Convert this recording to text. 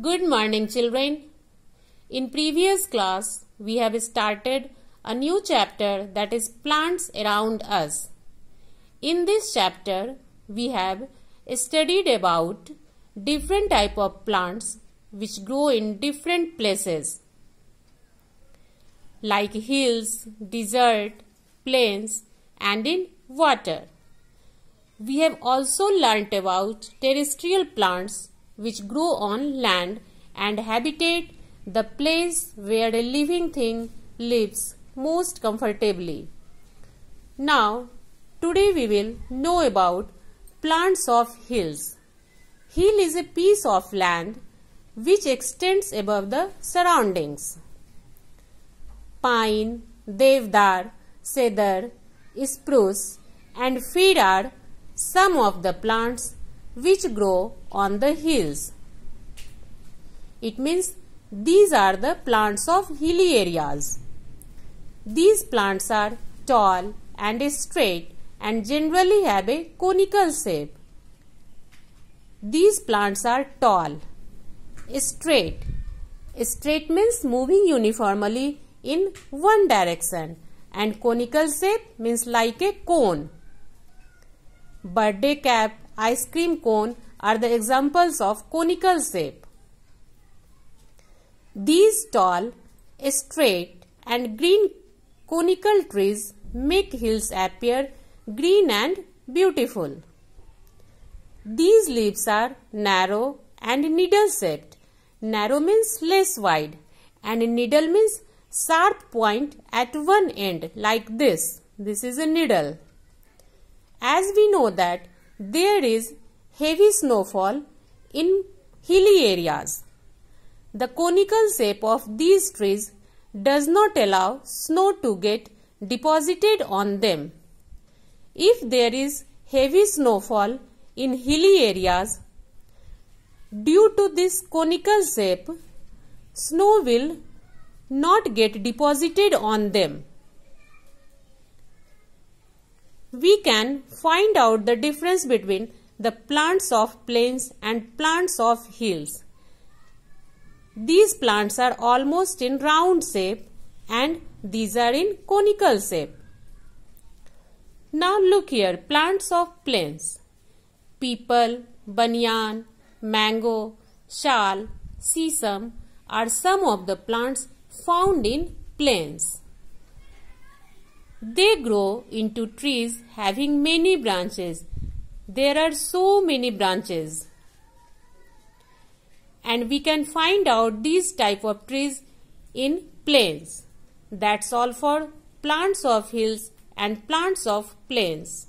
Good morning children. In previous class, we have started a new chapter that is plants around us. In this chapter, we have studied about different type of plants which grow in different places like hills, desert, plains and in water. We have also learnt about terrestrial plants which grow on land and habitate the place where a living thing lives most comfortably. Now, today we will know about plants of hills. Hill is a piece of land which extends above the surroundings. Pine, devdar, cedar, spruce and fir are some of the plants which grow on the hills. It means these are the plants of hilly areas. These plants are tall and straight and generally have a conical shape. These plants are tall, straight. Straight means moving uniformly in one direction and conical shape means like a cone. Birthday cap ice cream cone are the examples of conical shape. These tall, straight and green conical trees make hills appear green and beautiful. These leaves are narrow and needle shaped. Narrow means less wide and needle means sharp point at one end like this. This is a needle. As we know that there is heavy snowfall in hilly areas. The conical shape of these trees does not allow snow to get deposited on them. If there is heavy snowfall in hilly areas, due to this conical shape, snow will not get deposited on them we can find out the difference between the plants of plains and plants of hills. These plants are almost in round shape and these are in conical shape. Now look here, plants of plains. People, banyan, mango, shawl, sesame are some of the plants found in plains. They grow into trees having many branches. There are so many branches. And we can find out these type of trees in plains. That's all for plants of hills and plants of plains.